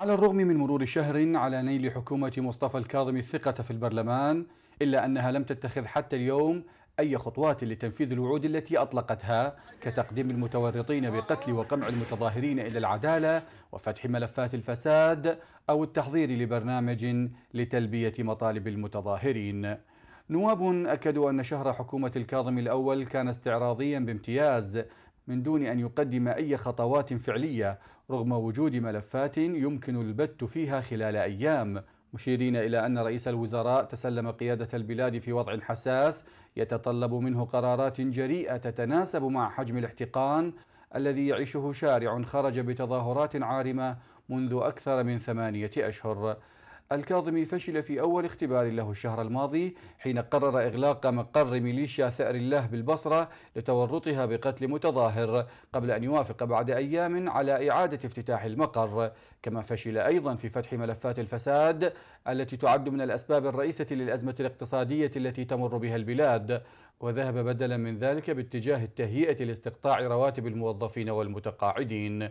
على الرغم من مرور شهر على نيل حكومة مصطفى الكاظم الثقة في البرلمان إلا أنها لم تتخذ حتى اليوم أي خطوات لتنفيذ الوعود التي أطلقتها كتقديم المتورطين بقتل وقمع المتظاهرين إلى العدالة وفتح ملفات الفساد أو التحضير لبرنامج لتلبية مطالب المتظاهرين نواب أكدوا أن شهر حكومة الكاظم الأول كان استعراضيا بامتياز من دون أن يقدم أي خطوات فعلية رغم وجود ملفات يمكن البت فيها خلال أيام مشيرين إلى أن رئيس الوزراء تسلم قيادة البلاد في وضع حساس يتطلب منه قرارات جريئة تتناسب مع حجم الاحتقان الذي يعيشه شارع خرج بتظاهرات عارمة منذ أكثر من ثمانية أشهر الكاظمي فشل في أول اختبار له الشهر الماضي حين قرر إغلاق مقر ميليشيا ثأر الله بالبصرة لتورطها بقتل متظاهر قبل أن يوافق بعد أيام على إعادة افتتاح المقر كما فشل أيضا في فتح ملفات الفساد التي تعد من الأسباب الرئيسة للأزمة الاقتصادية التي تمر بها البلاد وذهب بدلا من ذلك باتجاه التهيئة لاستقطاع رواتب الموظفين والمتقاعدين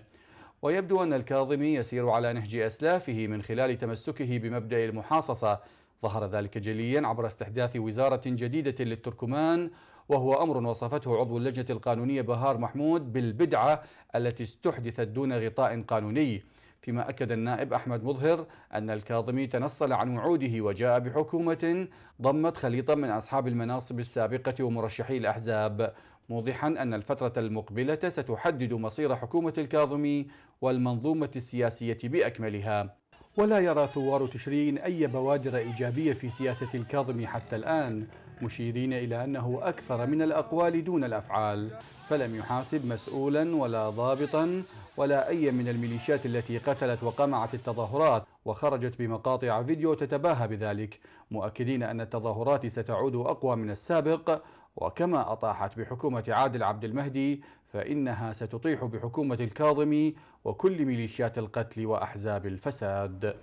ويبدو أن الكاظمي يسير على نهج أسلافه من خلال تمسكه بمبدأ المحاصصة ظهر ذلك جليا عبر استحداث وزارة جديدة للتركمان وهو أمر وصفته عضو اللجنة القانونية بهار محمود بالبدعة التي استحدثت دون غطاء قانوني فيما أكد النائب أحمد مظهر أن الكاظمي تنصل عن وعوده وجاء بحكومة ضمت خليطا من أصحاب المناصب السابقة ومرشحي الأحزاب موضحا أن الفترة المقبلة ستحدد مصير حكومة الكاظمي والمنظومة السياسية بأكملها ولا يرى ثوار تشرين أي بوادر إيجابية في سياسة الكاظمي حتى الآن مشيرين إلى أنه أكثر من الأقوال دون الأفعال فلم يحاسب مسؤولا ولا ضابطا ولا أي من الميليشيات التي قتلت وقمعت التظاهرات وخرجت بمقاطع فيديو تتباهى بذلك مؤكدين أن التظاهرات ستعود أقوى من السابق وكما أطاحت بحكومة عادل عبد المهدي فإنها ستطيح بحكومة الكاظمي وكل ميليشيات القتل وأحزاب الفساد